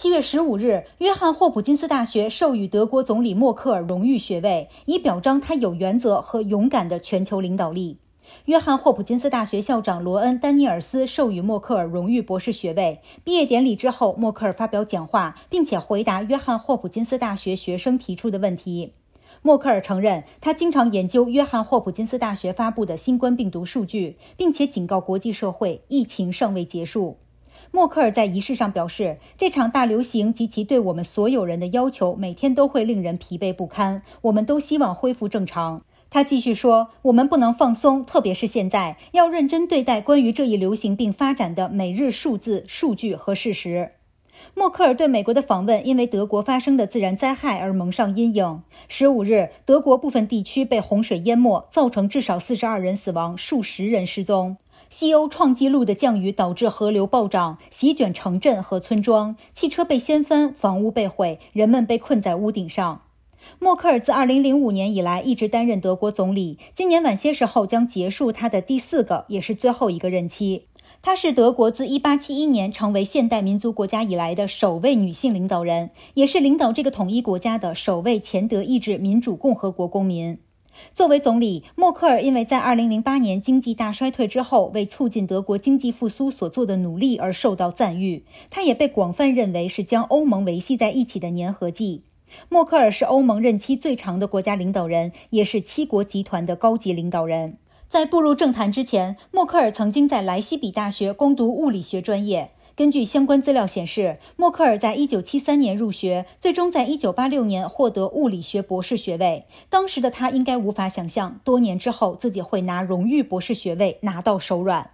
七月十五日，约翰霍普金斯大学授予德国总理默克尔荣誉学位，以表彰他有原则和勇敢的全球领导力。约翰霍普金斯大学校长罗恩·丹尼尔斯授予默克尔荣誉博士学位。毕业典礼之后，默克尔发表讲话，并且回答约翰霍普金斯大学学生提出的问题。默克尔承认，他经常研究约翰霍普金斯大学发布的新冠病毒数据，并且警告国际社会，疫情尚未结束。默克尔在仪式上表示，这场大流行及其对我们所有人的要求，每天都会令人疲惫不堪。我们都希望恢复正常。他继续说，我们不能放松，特别是现在，要认真对待关于这一流行病发展的每日数字、数据和事实。默克尔对美国的访问因为德国发生的自然灾害而蒙上阴影。十五日，德国部分地区被洪水淹没，造成至少四十二人死亡，数十人失踪。西欧创纪录的降雨导致河流暴涨，席卷城镇和村庄，汽车被掀翻，房屋被毁，人们被困在屋顶上。默克尔自2005年以来一直担任德国总理，今年晚些时候将结束她的第四个也是最后一个任期。她是德国自1871年成为现代民族国家以来的首位女性领导人，也是领导这个统一国家的首位前德意志民主共和国公民。作为总理，默克尔因为在2008年经济大衰退之后为促进德国经济复苏所做的努力而受到赞誉，他也被广泛认为是将欧盟维系在一起的粘合剂。默克尔是欧盟任期最长的国家领导人，也是七国集团的高级领导人。在步入政坛之前，默克尔曾经在莱西比大学攻读物理学专业。根据相关资料显示，默克尔在一九七三年入学，最终在一九八六年获得物理学博士学位。当时的他应该无法想象，多年之后自己会拿荣誉博士学位拿到手软。